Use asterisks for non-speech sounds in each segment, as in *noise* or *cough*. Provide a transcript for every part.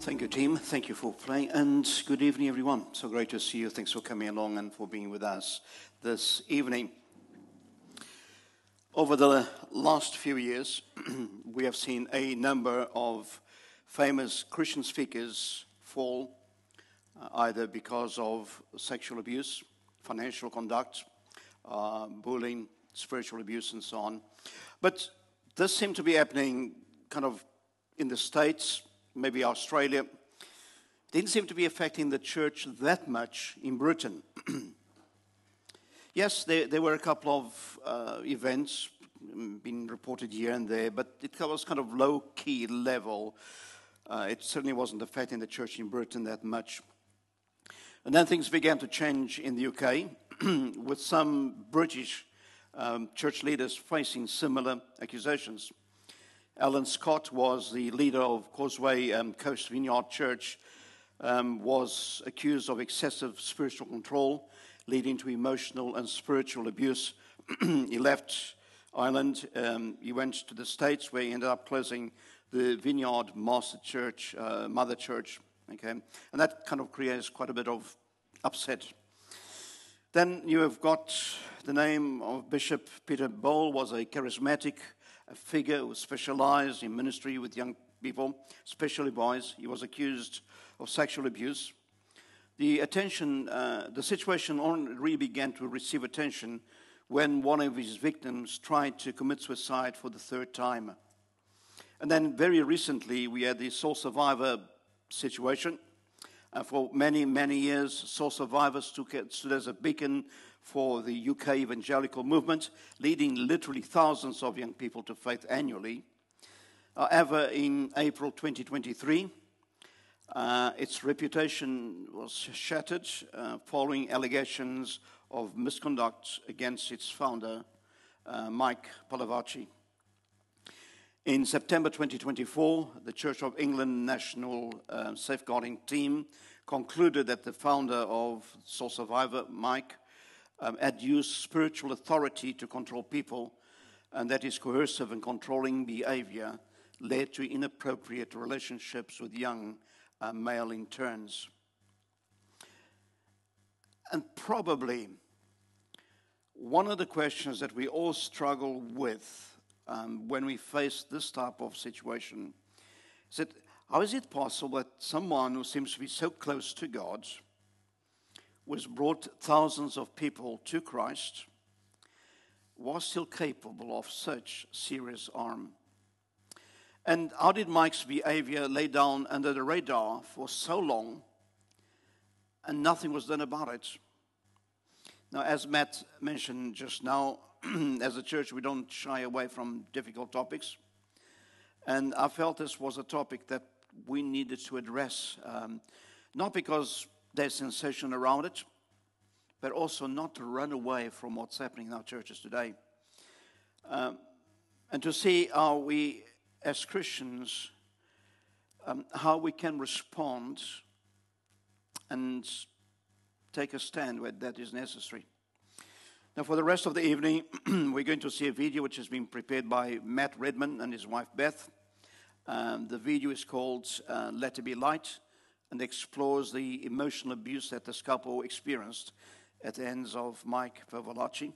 Thank you, team. Thank you for playing, and good evening, everyone. So great to see you. Thanks for coming along and for being with us this evening. Over the last few years, *clears throat* we have seen a number of famous Christian speakers fall uh, either because of sexual abuse, financial conduct, uh, bullying, spiritual abuse, and so on. But this seemed to be happening kind of in the States maybe Australia, didn't seem to be affecting the church that much in Britain. *clears throat* yes, there, there, were a couple of uh, events being reported here and there, but it was kind of low key level. Uh, it certainly wasn't affecting the church in Britain that much. And then things began to change in the UK *clears throat* with some British um, church leaders facing similar accusations. Alan Scott was the leader of Causeway um, Coast Vineyard Church, um, was accused of excessive spiritual control, leading to emotional and spiritual abuse. *clears throat* he left Ireland. Um, he went to the States, where he ended up closing the Vineyard Master Church, uh, Mother Church. Okay, and that kind of creates quite a bit of upset. Then you have got the name of Bishop Peter Bowl was a charismatic a figure who specialized in ministry with young people, especially boys. He was accused of sexual abuse. The attention, uh, the situation only really began to receive attention when one of his victims tried to commit suicide for the third time. And then very recently, we had the sole survivor situation. Uh, for many, many years, sole survivors took stood as a beacon for the UK evangelical movement, leading literally thousands of young people to faith annually. However, in April 2023, uh, its reputation was shattered uh, following allegations of misconduct against its founder, uh, Mike Palavaci. In September 2024, the Church of England National uh, Safeguarding Team concluded that the founder of Soul Survivor, Mike, um, had spiritual authority to control people, and that is coercive and controlling behavior led to inappropriate relationships with young uh, male interns. And probably one of the questions that we all struggle with um, when we face this type of situation is that how is it possible that someone who seems to be so close to God? which brought thousands of people to Christ, was still capable of such serious harm. And how did Mike's behavior lay down under the radar for so long and nothing was done about it? Now, as Matt mentioned just now, *clears throat* as a church, we don't shy away from difficult topics. And I felt this was a topic that we needed to address, um, not because there's sensation around it, but also not to run away from what's happening in our churches today. Um, and to see how we, as Christians, um, how we can respond and take a stand where that is necessary. Now, for the rest of the evening, *clears throat* we're going to see a video which has been prepared by Matt Redman and his wife Beth. Um, the video is called uh, Let It Be Light and explores the emotional abuse that this couple experienced at the hands of Mike Pavolacci.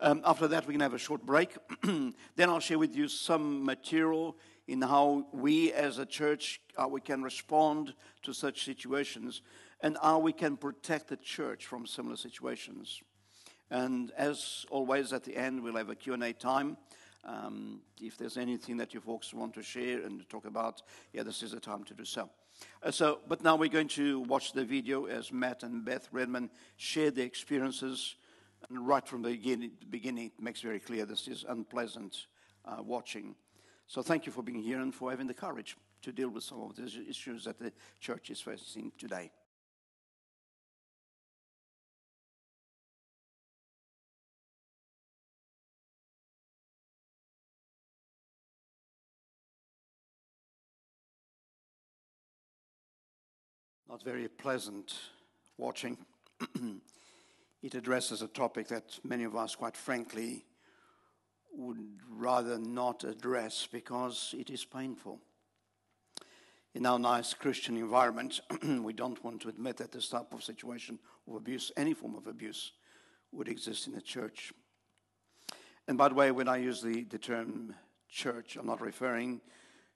Um, after that, we're going to have a short break. *clears throat* then I'll share with you some material in how we as a church how we can respond to such situations and how we can protect the church from similar situations. And as always, at the end, we'll have a Q&A time. Um, if there's anything that you folks want to share and talk about, yeah, this is the time to do so. Uh, so, but now we're going to watch the video as Matt and Beth Redman share their experiences. And right from the beginning, beginning, it makes very clear this is unpleasant uh, watching. So, thank you for being here and for having the courage to deal with some of the issues that the church is facing today. not very pleasant watching. *clears throat* it addresses a topic that many of us, quite frankly, would rather not address because it is painful. In our nice Christian environment, *clears throat* we don't want to admit that this type of situation of abuse, any form of abuse, would exist in the church. And by the way, when I use the, the term church, I'm not referring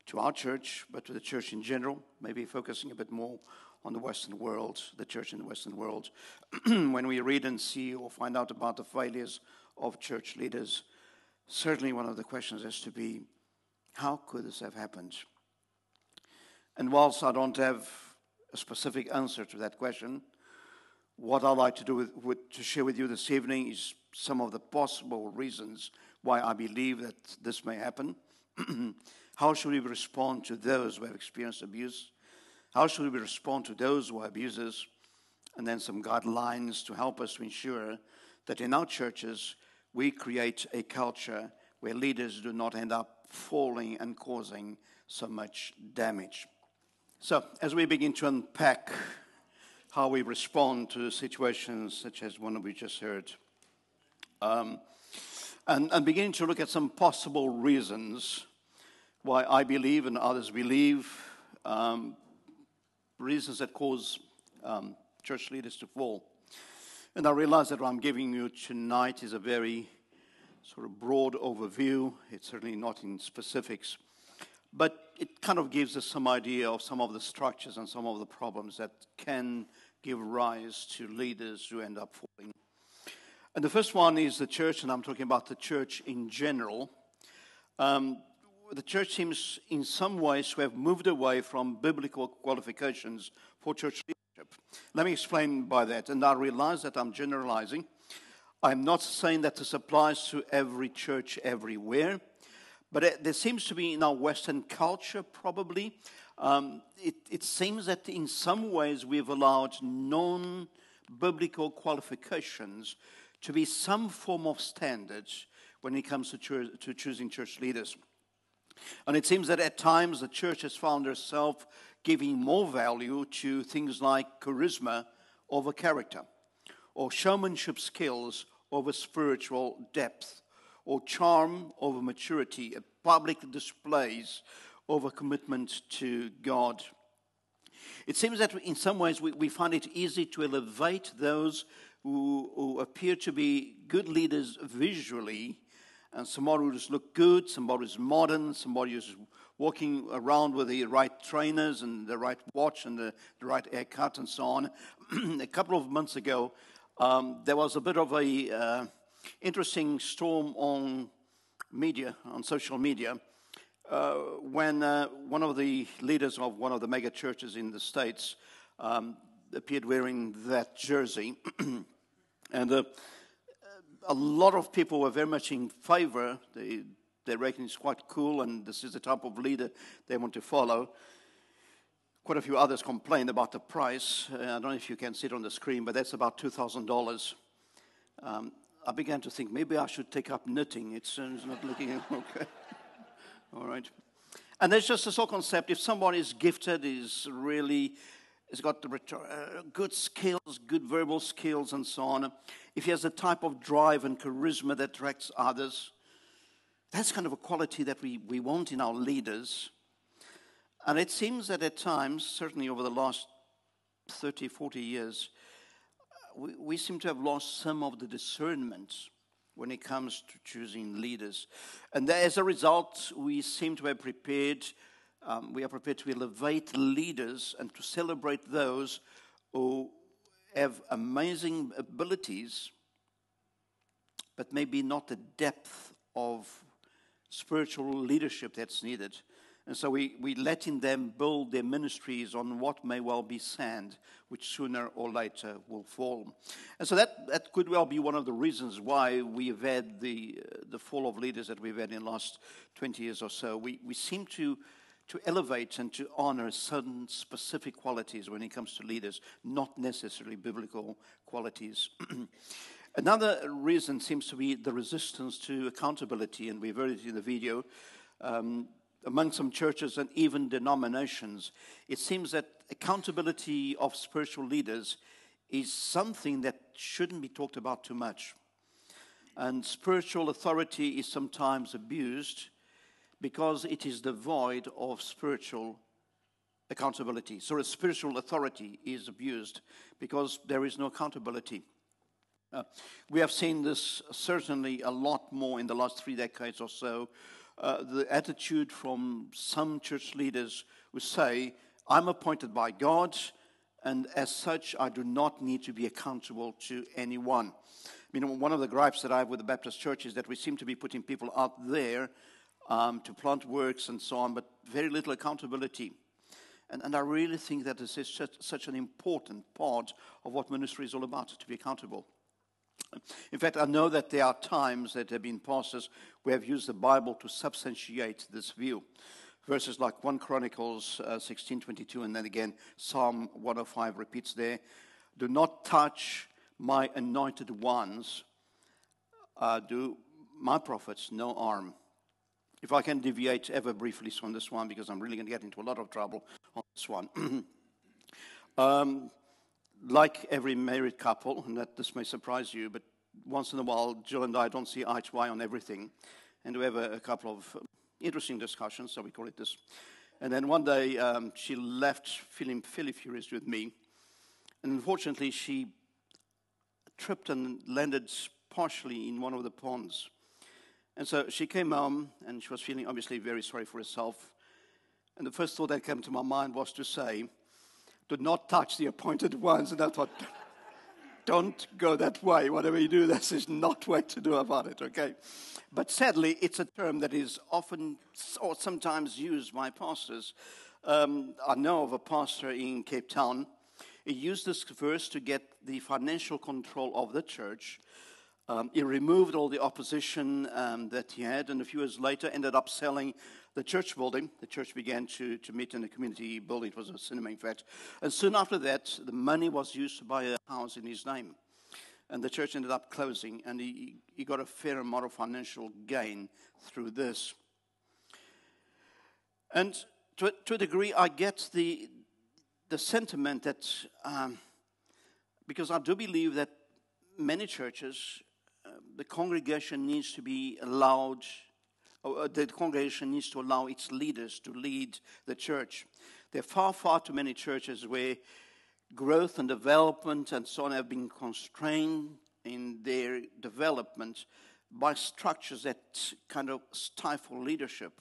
to our church, but to the church in general, maybe focusing a bit more on the Western world, the church in the Western world. *clears throat* when we read and see or find out about the failures of church leaders, certainly one of the questions has to be how could this have happened? And whilst I don't have a specific answer to that question, what I'd like to do with, with, to share with you this evening is some of the possible reasons why I believe that this may happen. *clears throat* How should we respond to those who have experienced abuse? How should we respond to those who are abusers? And then some guidelines to help us to ensure that in our churches we create a culture where leaders do not end up falling and causing so much damage. So, as we begin to unpack how we respond to situations such as one we just heard, um, and, and beginning to look at some possible reasons why I believe and others believe, um, reasons that cause um, church leaders to fall. And I realize that what I'm giving you tonight is a very sort of broad overview. It's certainly not in specifics, but it kind of gives us some idea of some of the structures and some of the problems that can give rise to leaders who end up falling. And the first one is the church, and I'm talking about the church in general. Um, the church seems in some ways to have moved away from biblical qualifications for church leadership. Let me explain by that, and I realize that I'm generalizing. I'm not saying that this applies to every church everywhere, but there seems to be in our Western culture probably, um, it, it seems that in some ways we've allowed non biblical qualifications to be some form of standards when it comes to, cho- to choosing church leaders. And it seems that at times the church has found herself giving more value to things like charisma over character, or showmanship skills over spiritual depth, or charm over maturity, public displays over commitment to God. It seems that in some ways we, we find it easy to elevate those who, who appear to be good leaders visually and somebody who's looked good, somebody who's modern, somebody who's walking around with the right trainers and the right watch and the, the right haircut and so on. *clears throat* a couple of months ago, um, there was a bit of a uh, interesting storm on media, on social media, uh, when uh, one of the leaders of one of the mega churches in the States um, appeared wearing that jersey. *clears throat* and a lot of people were very much in favor. They, they reckon it's quite cool and this is the type of leader they want to follow. Quite a few others complained about the price. Uh, I don't know if you can see it on the screen, but that's about $2,000. Um, I began to think maybe I should take up knitting. It's, it's not looking *laughs* okay. All right. And there's just this whole concept if someone is gifted, is really has got the uh, good skills, good verbal skills, and so on, if he has the type of drive and charisma that attracts others, that's kind of a quality that we, we want in our leaders. And it seems that at times, certainly over the last 30, 40 years, we, we seem to have lost some of the discernment when it comes to choosing leaders. And as a result, we seem to have prepared um, we are prepared to elevate leaders and to celebrate those who have amazing abilities, but maybe not the depth of spiritual leadership that's needed. And so we, we letting them build their ministries on what may well be sand, which sooner or later will fall. And so that, that could well be one of the reasons why we've had the, uh, the fall of leaders that we've had in the last 20 years or so. We, we seem to to elevate and to honor certain specific qualities when it comes to leaders, not necessarily biblical qualities. *clears throat* Another reason seems to be the resistance to accountability, and we've heard it in the video. Um, among some churches and even denominations, it seems that accountability of spiritual leaders is something that shouldn't be talked about too much. And spiritual authority is sometimes abused because it is devoid of spiritual accountability. So, a spiritual authority is abused because there is no accountability. Uh, we have seen this certainly a lot more in the last three decades or so. Uh, the attitude from some church leaders who say, I'm appointed by God, and as such, I do not need to be accountable to anyone. I mean, one of the gripes that I have with the Baptist church is that we seem to be putting people out there um, to plant works and so on, but very little accountability. And, and I really think that this is such, such an important part of what ministry is all about, to be accountable. In fact, I know that there are times that there have been pastors who have used the Bible to substantiate this view. Verses like 1 Chronicles uh, 16 22, and then again, Psalm 105 repeats there Do not touch my anointed ones, uh, do my prophets no harm. If I can deviate ever briefly from this one, because I'm really going to get into a lot of trouble on this one. *clears throat* um, like every married couple, and that this may surprise you, but once in a while, Jill and I don't see eye to eye on everything, and we have a, a couple of um, interesting discussions, so we call it this. And then one day, um, she left feeling fairly furious with me, and unfortunately, she tripped and landed partially in one of the ponds. And so she came home and she was feeling obviously very sorry for herself. And the first thought that came to my mind was to say, Do not touch the appointed ones. And I thought, *laughs* Don't go that way. Whatever you do, *laughs* this is not what to do about it, okay? But sadly, it's a term that is often or sometimes used by pastors. Um, I know of a pastor in Cape Town. He used this verse to get the financial control of the church um, he removed all the opposition um, that he had, and a few years later ended up selling the church building. The church began to, to meet in a community building. It was a cinema, in fact. And soon after that, the money was used to buy a house in his name. And the church ended up closing, and he, he got a fair amount of financial gain through this. And to, to a degree, I get the, the sentiment that, um, because I do believe that many churches the congregation needs to be allowed, uh, the congregation needs to allow its leaders to lead the church. There are far, far too many churches where growth and development and so on have been constrained in their development by structures that kind of stifle leadership.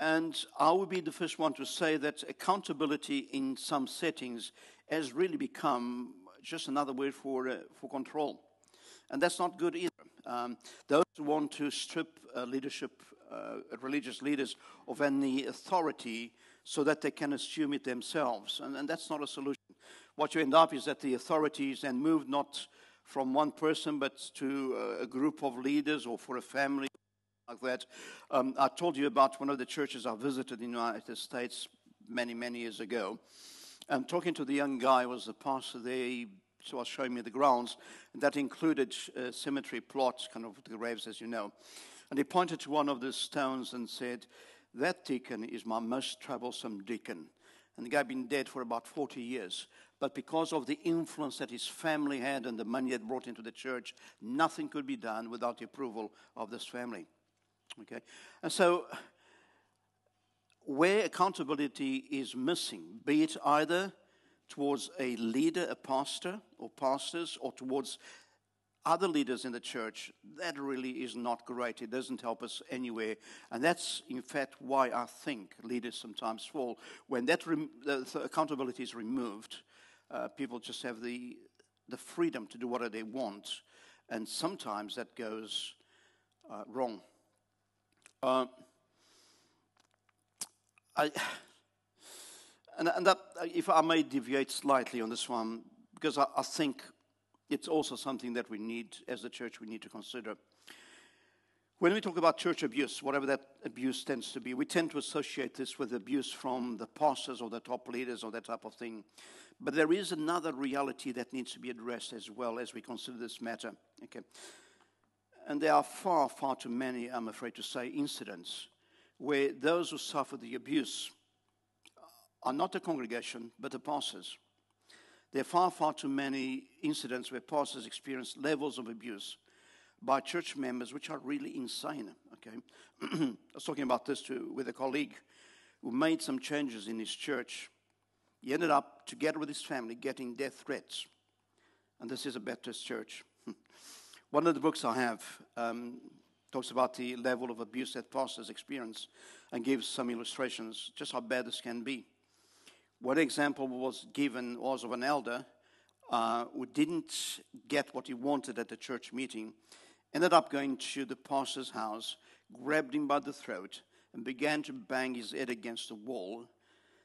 And I would be the first one to say that accountability in some settings has really become just another word for, uh, for control. And that's not good either. Um, those who want to strip uh, leadership, uh, religious leaders, of any authority so that they can assume it themselves. And, and that's not a solution. What you end up is that the authorities then move not from one person but to uh, a group of leaders or for a family like that. Um, I told you about one of the churches I visited in the United States many, many years ago. And talking to the young guy was the pastor. there was showing me the grounds, and that included cemetery uh, plots, kind of the graves, as you know. And he pointed to one of the stones and said, That deacon is my most troublesome deacon. And the guy had been dead for about 40 years. But because of the influence that his family had and the money it brought into the church, nothing could be done without the approval of this family. Okay? And so, where accountability is missing, be it either towards a leader, a pastor, or pastors, or towards other leaders in the church, that really is not great. It doesn't help us anywhere. And that's, in fact, why I think leaders sometimes fall. When that rem- accountability is removed, uh, people just have the, the freedom to do whatever they want. And sometimes that goes uh, wrong. Uh, I. And, and that, uh, if I may deviate slightly on this one, because I, I think it's also something that we need, as a church, we need to consider. When we talk about church abuse, whatever that abuse tends to be, we tend to associate this with abuse from the pastors or the top leaders or that type of thing. But there is another reality that needs to be addressed as well as we consider this matter. Okay. And there are far, far too many, I'm afraid to say, incidents where those who suffer the abuse are not a congregation, but the pastors. There are far, far too many incidents where pastors experience levels of abuse by church members which are really insane. Okay, *clears throat* I was talking about this to, with a colleague who made some changes in his church. He ended up, together with his family, getting death threats. And this is a Baptist church. *laughs* One of the books I have um, talks about the level of abuse that pastors experience and gives some illustrations just how bad this can be. One example was given was of an elder uh, who didn't get what he wanted at the church meeting, ended up going to the pastor's house, grabbed him by the throat, and began to bang his head against the wall.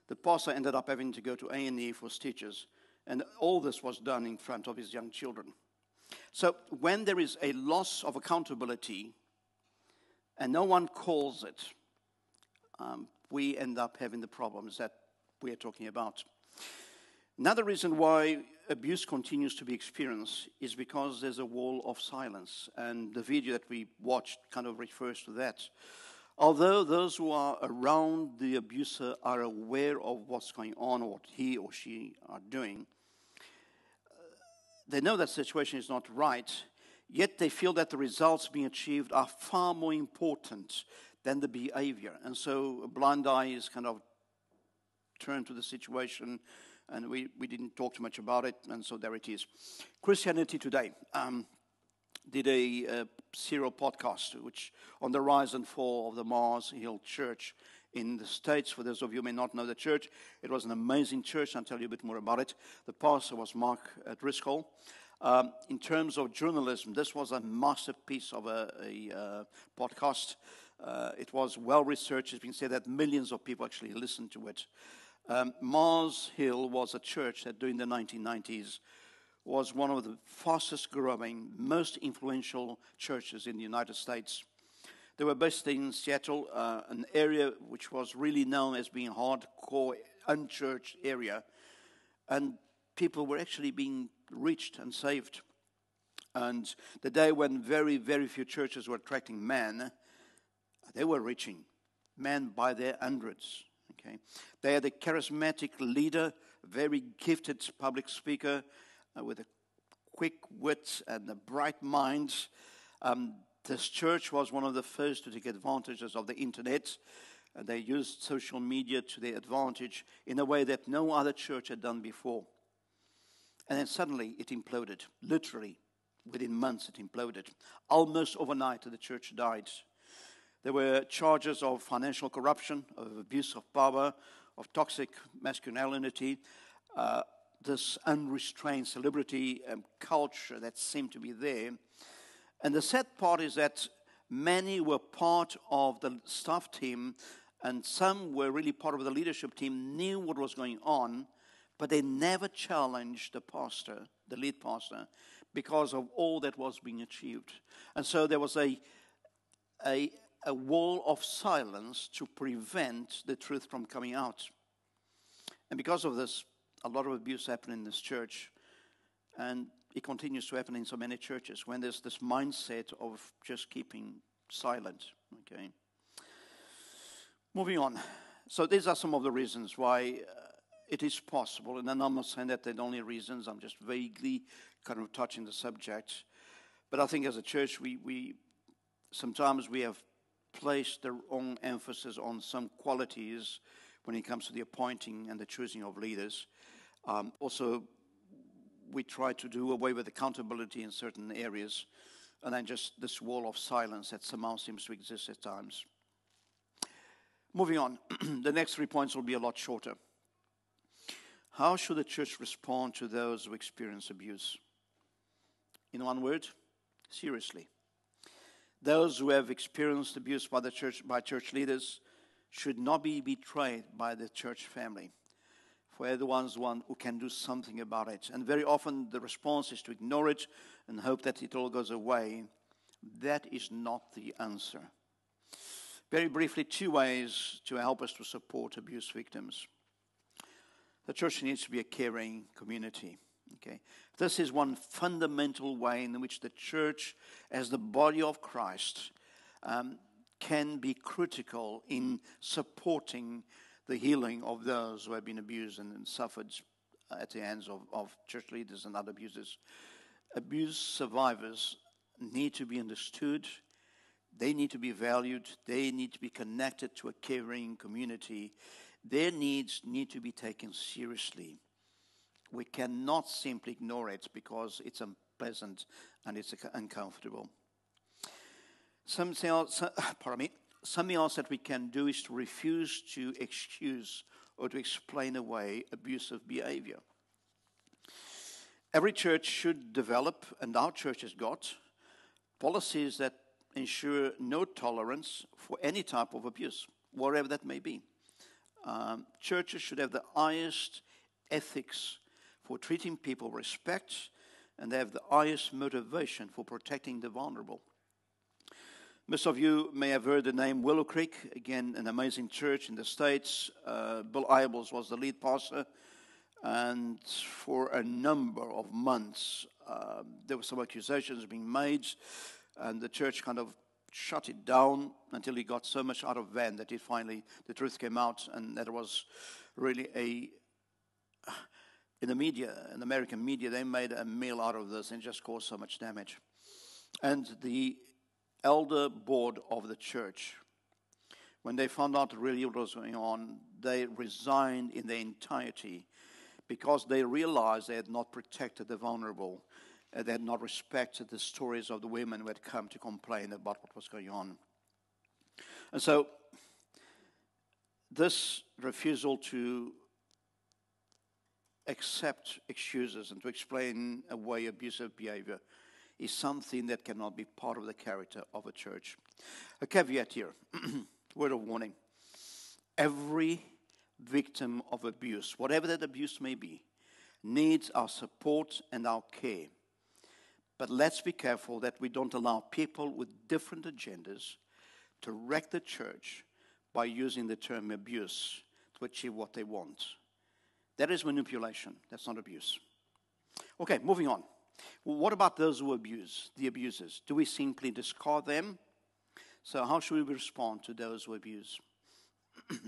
The pastor ended up having to go to A&E for stitches, and all this was done in front of his young children. So when there is a loss of accountability, and no one calls it, um, we end up having the problems that we're talking about. Another reason why abuse continues to be experienced is because there's a wall of silence, and the video that we watched kind of refers to that. Although those who are around the abuser are aware of what's going on, what he or she are doing, they know that situation is not right, yet they feel that the results being achieved are far more important than the behavior. And so a blind eye is kind of turned to the situation, and we, we didn't talk too much about it, and so there it is. Christianity Today um, did a, serial podcast, which on the rise and fall of the Mars Hill Church in the States. For those of you who may not know the church, it was an amazing church. I'll tell you a bit more about it. The pastor was Mark uh, Driscoll. Um, in terms of journalism, this was a masterpiece of a, a uh, podcast. Uh, it was well researched. It's been said that millions of people actually listened to it. Um, Mars Hill was a church that during the 1990s was one of the fastest growing, most influential churches in the United States. They were based in Seattle, uh, an area which was really known as being hardcore, unchurched area, and people were actually being reached and saved. And the day when very, very few churches were attracting men, they were reaching men by their hundreds. Okay? They are the charismatic leader, very gifted public speaker uh, with a quick wit and a bright mind. Um, this church was one of the first to take advantages of the internet. Uh, they used social media to their advantage in a way that no other church had done before. And then suddenly it imploded, literally. Within months, it imploded. Almost overnight, the church died. There were charges of financial corruption, of abuse of power, of toxic masculinity, uh, this unrestrained celebrity um, culture that seemed to be there. And the sad part is that many were part of the staff team, and some were really part of the leadership team, knew what was going on, but they never challenged the pastor, the lead pastor, because of all that was being achieved. And so there was a, a, a wall of silence to prevent the truth from coming out. And because of this, a lot of abuse happened in this church, and it continues to happen in so many churches when there's this mindset of just keeping silent. Okay. Moving on. So these are some of the reasons why uh, it is possible, and I'm not saying that they're the only reasons. I'm just vaguely kind of touching the subject, but I think as a church, we we sometimes we have place the wrong emphasis on some qualities when it comes to the appointing and the choosing of leaders. Um, also, we try to do away with accountability in certain areas, and then just this wall of silence that somehow seems to exist at times. Moving on, *clears throat* the next three points will be a lot shorter. How should the church respond to those who experience abuse? In one word, seriously. Those who have experienced abuse by the church by church leaders should not be betrayed by the church family. For everyone's one who can do something about it. And very often the response is to ignore it and hope that it all goes away. That is not the answer. Very briefly, two ways to help us to support abuse victims. The church needs to be a caring community. Okay? This is one fundamental way in which the church, as the body of Christ, um, can be critical in supporting the healing of those who have been abused and, and suffered uh, at the hands of, of church leaders and other abusers. Abuse survivors need to be understood, they need to be valued, they need to be connected to a caring community. Their needs need to be taken seriously we cannot simply ignore it because it's unpleasant and it's uncomfortable. Something else, *laughs* pardon me, something else that we can do is to refuse to excuse or to explain away abusive behavior. Every church should develop, and our church has got, policies that ensure no tolerance for any type of abuse, wherever that may be. Um, churches should have the highest ethics for treating people with respect, and they have the highest motivation for protecting the vulnerable. Most of you may have heard the name Willow Creek, again, an amazing church in the States. Uh, Bill Ibles was the lead pastor, and for a number of months, uh, there were some accusations being made, and the church kind of shut it down until he got so much out of Van that he finally, the truth came out, and that was really a in the media, in the American media, they made a meal out of this and just caused so much damage. And the elder board of the church, when they found out really what was going on, they resigned in their entirety because they realized they had not protected the vulnerable. And uh, they had not respected the stories of the women who had come to complain about what was going on. And so, this refusal to accept excuses and to explain away abusive behavior is something that cannot be part of the character of a church. A caveat here, *clears throat* word of warning. Every victim of abuse, whatever that abuse may be, needs our support and our care. But let's be careful that we don't allow people with different agendas to wreck the church by using the term abuse to achieve what they want. That is manipulation. That's not abuse. Okay, moving on. What about those who abuse, the abusers? Do we simply discard them? So, how should we respond to those who abuse? *clears throat*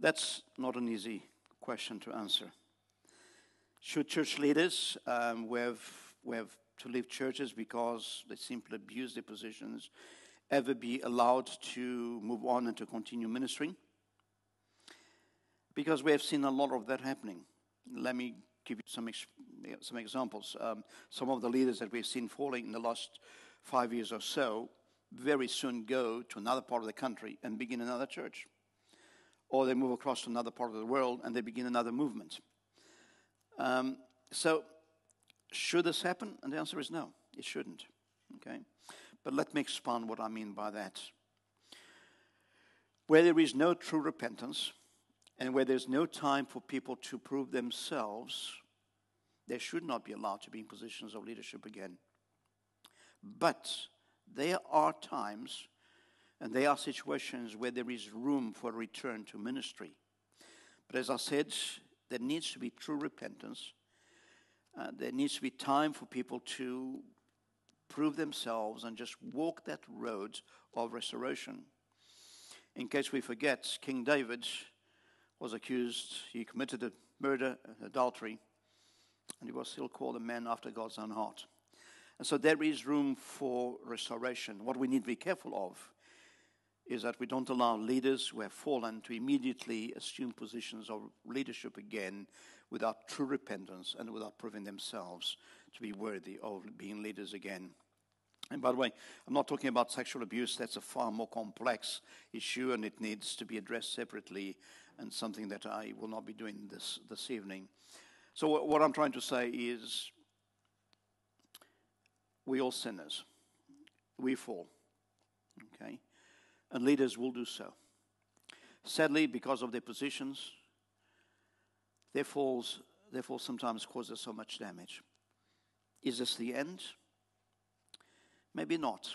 That's not an easy question to answer. Should church leaders, um, we, have, we have to leave churches because they simply abuse their positions, ever be allowed to move on and to continue ministering? because we have seen a lot of that happening. Let me give you some, ex some examples. Um, some of the leaders that we've seen falling in the last five years or so very soon go to another part of the country and begin another church. Or they move across to another part of the world and they begin another movement. Um, so, should this happen? And the answer is no, it shouldn't. Okay? But let me expand what I mean by that. Where there is no true repentance, and where there's no time for people to prove themselves, they should not be allowed to be in positions of leadership again. But there are times and there are situations where there is room for return to ministry. But as I said, there needs to be true repentance. Uh, there needs to be time for people to prove themselves and just walk that road of restoration. In case we forget, King David was accused. He committed a murder, uh, adultery, and he was still called a man after God's own heart. And so there is room for restoration. What we need to be careful of is that we don't allow leaders who have fallen to immediately assume positions of leadership again without true repentance and without proving themselves to be worthy of being leaders again. And by the way, I'm not talking about sexual abuse. That's a far more complex issue, and it needs to be addressed separately, and something that I will not be doing this, this evening. So, what I'm trying to say is we all sinners, we fall, okay? And leaders will do so. Sadly, because of their positions, their falls, their falls sometimes causes so much damage. Is this the end? Maybe not,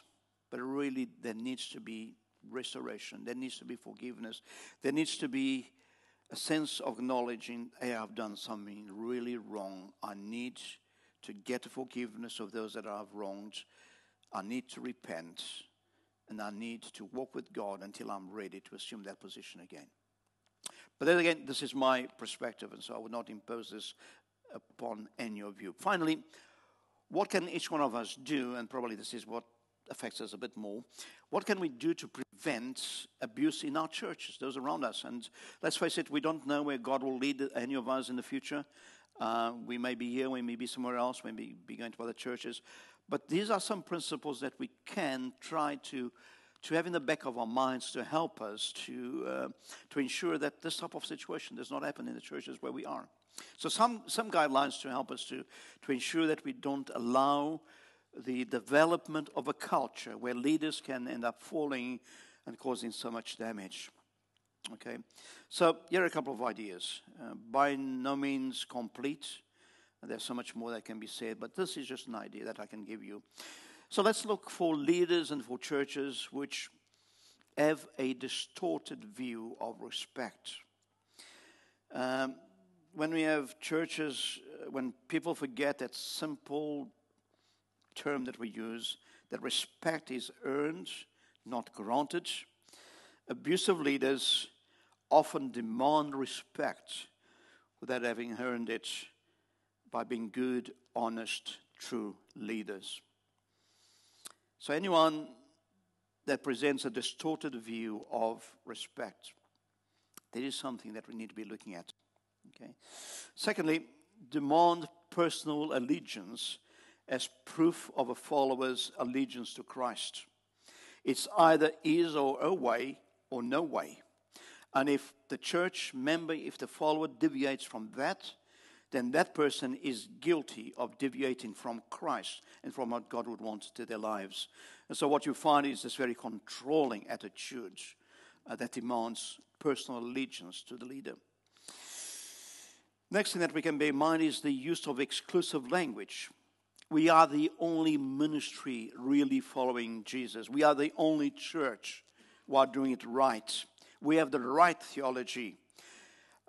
but really there needs to be restoration. There needs to be forgiveness. There needs to be a sense of acknowledging, hey, I've done something really wrong. I need to get forgiveness of those that I've wronged. I need to repent. And I need to walk with God until I'm ready to assume that position again. But then again, this is my perspective, and so I would not impose this upon any of you. Finally, what can each one of us do, and probably this is what affects us a bit more, what can we do to prevent abuse in our churches, those around us? And let's face it, we don't know where God will lead any of us in the future. Uh, we may be here, we may be somewhere else, we may be going to other churches. But these are some principles that we can try to, to have in the back of our minds to help us to, uh, to ensure that this type of situation does not happen in the churches where we are. So some, some guidelines to help us to, to ensure that we don't allow the development of a culture where leaders can end up falling and causing so much damage. Okay, so here are a couple of ideas. Uh, by no means complete. There's so much more that can be said, but this is just an idea that I can give you. So let's look for leaders and for churches which have a distorted view of respect. Um, when we have churches, uh, when people forget that simple term that we use, that respect is earned, not granted, abusive leaders often demand respect without having earned it by being good, honest, true leaders. So, anyone that presents a distorted view of respect, that is something that we need to be looking at. Okay. Secondly, demand personal allegiance as proof of a follower's allegiance to Christ. It's either is or away or no way. And if the church member, if the follower deviates from that, then that person is guilty of deviating from Christ and from what God would want to their lives. And so, what you find is this very controlling attitude uh, that demands personal allegiance to the leader. Next thing that we can bear in mind is the use of exclusive language. We are the only ministry really following Jesus. We are the only church who are doing it right. We have the right theology.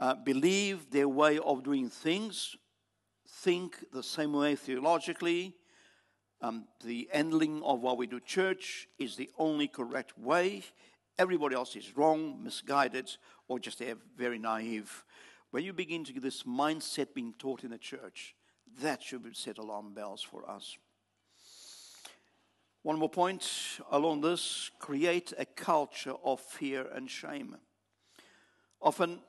Uh, believe their way of doing things, think the same way theologically. Um, the handling of what we do church is the only correct way. Everybody else is wrong, misguided, or just very naive when you begin to get this mindset being taught in the church, that should set alarm bells for us. One more point along this create a culture of fear and shame. Often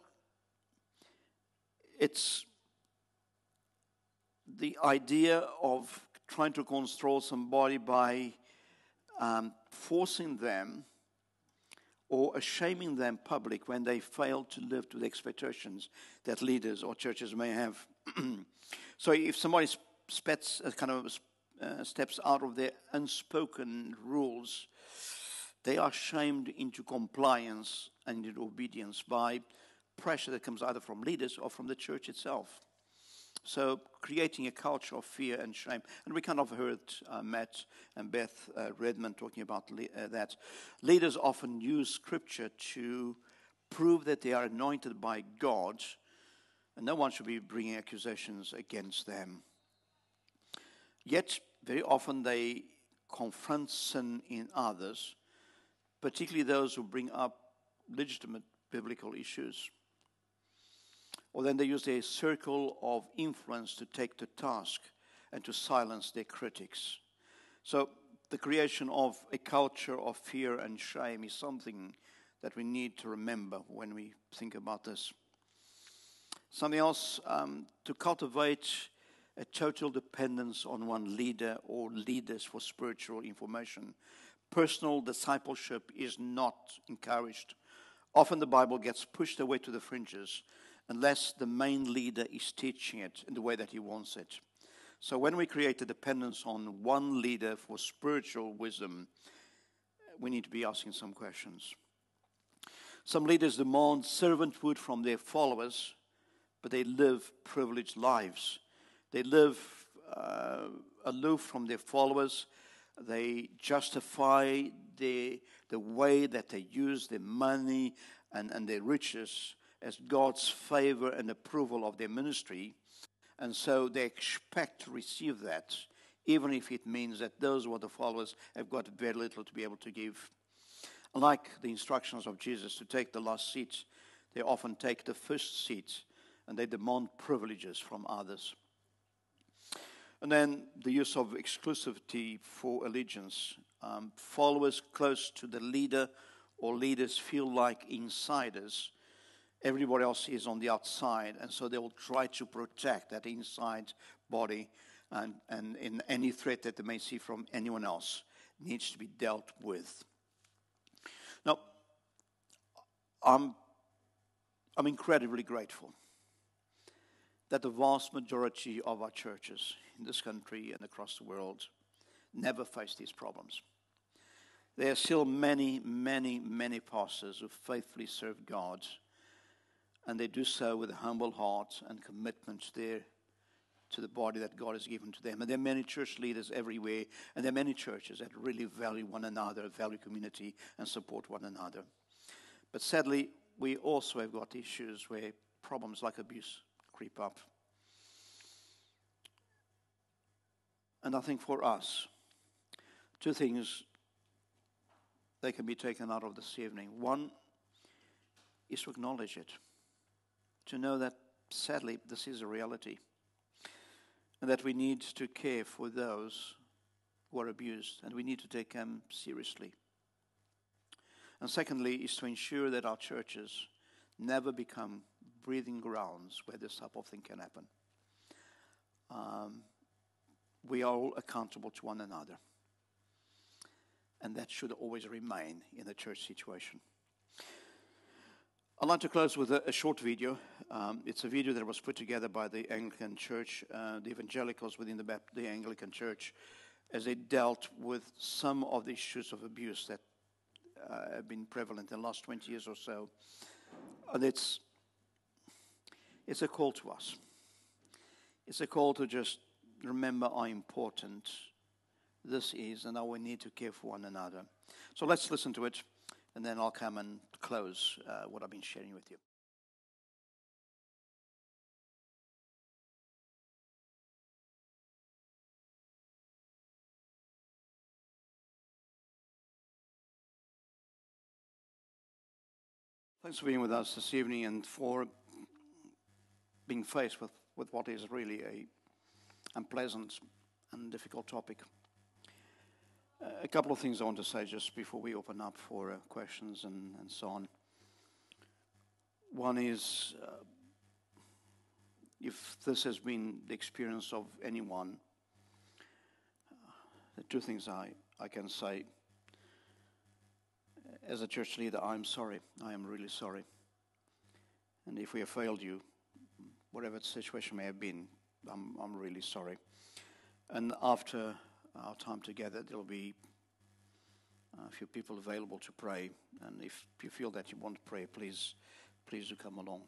it's the idea of trying to control somebody by um, forcing them or shaming them public when they fail to live to the expectations that leaders or churches may have. *clears throat* so if somebody spets, uh, kind of uh, steps out of their unspoken rules, they are shamed into compliance and into obedience by pressure that comes either from leaders or from the church itself. So, creating a culture of fear and shame. And we kind of heard uh, Matt and Beth uh, Redmond talking about le- uh, that. Leaders often use scripture to prove that they are anointed by God, and no one should be bringing accusations against them. Yet, very often they confront sin in others, particularly those who bring up legitimate biblical issues. Or then they use their circle of influence to take the task and to silence their critics. So the creation of a culture of fear and shame is something that we need to remember when we think about this. Something else um, to cultivate a total dependence on one leader or leaders for spiritual information. Personal discipleship is not encouraged. Often the Bible gets pushed away to the fringes unless the main leader is teaching it in the way that he wants it. So when we create a dependence on one leader for spiritual wisdom, we need to be asking some questions. Some leaders demand servanthood from their followers, but they live privileged lives. They live uh, aloof from their followers. They justify the, the way that they use their money and, and their riches as God's favor and approval of their ministry. And so they expect to receive that, even if it means that those who are the followers have got very little to be able to give. Like the instructions of Jesus to take the last seat, they often take the first seat and they demand privileges from others. And then the use of exclusivity for allegiance. Um, followers close to the leader or leaders feel like insiders everybody else is on the outside, and so they will try to protect that inside body, and, and in any threat that they may see from anyone else needs to be dealt with. Now, I'm, I'm incredibly grateful that the vast majority of our churches in this country and across the world never face these problems. There are still many, many, many pastors who faithfully serve God and they do so with a humble heart and commitment there to the body that God has given to them. And there are many church leaders everywhere, and there are many churches that really value one another, value community, and support one another. But sadly, we also have got issues where problems like abuse creep up. And I think for us, two things they can be taken out of this evening. One is to acknowledge it to know that sadly this is a reality and that we need to care for those who are abused and we need to take them seriously. And secondly, is to ensure that our churches never become breeding grounds where this type of thing can happen. Um, we are all accountable to one another. And that should always remain in the church situation. I'd like to close with a, a short video. Um, it's a video that was put together by the Anglican Church, uh, the evangelicals within the, Bap- the Anglican Church, as they dealt with some of the issues of abuse that uh, have been prevalent in the last 20 years or so. And it's, it's a call to us. It's a call to just remember how important this is and how we need to care for one another. So let's listen to it, and then I'll come and close uh, what I've been sharing with you. Thanks for being with us this evening and for being faced with, with what is really a unpleasant and difficult topic. a couple of things I want to say just before we open up for uh, questions and, and so on. One is uh, if this has been the experience of anyone, uh, the two things I, I can say as a church leader, I'm sorry. I am really sorry. And if we have failed you, whatever the situation may have been, I'm, I'm really sorry. And after our time together, there'll be uh, a few people available to pray. And if you feel that you want to pray, please, please do come along.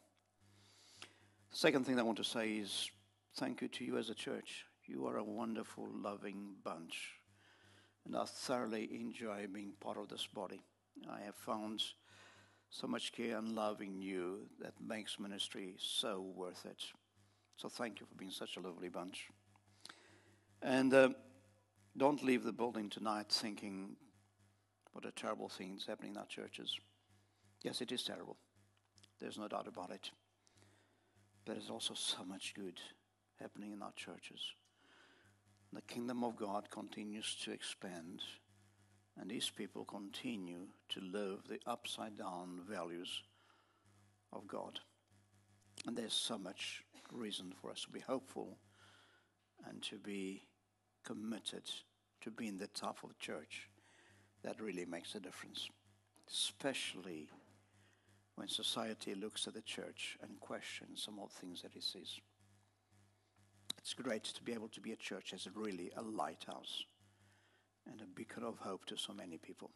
The second thing I want to say is thank you to you as a church. You are a wonderful, loving bunch. And I thoroughly enjoy being part of this body. I have found so much care and love in you that makes ministry so worth it. So thank you for being such a lovely bunch. And uh, don't leave the building tonight thinking what a terrible thing is happening in our churches. Yes, it is terrible. There's no doubt about it. But there's also so much good happening in our churches. The kingdom of God continues to expand. And these people continue to live the upside down values of God. And there's so much reason for us to be hopeful and to be committed to being the top of the church. That really makes a difference, especially when society looks at the church and questions some of the things that it sees. It's great to be able to be a church as really a lighthouse and a beacon of hope to so many people.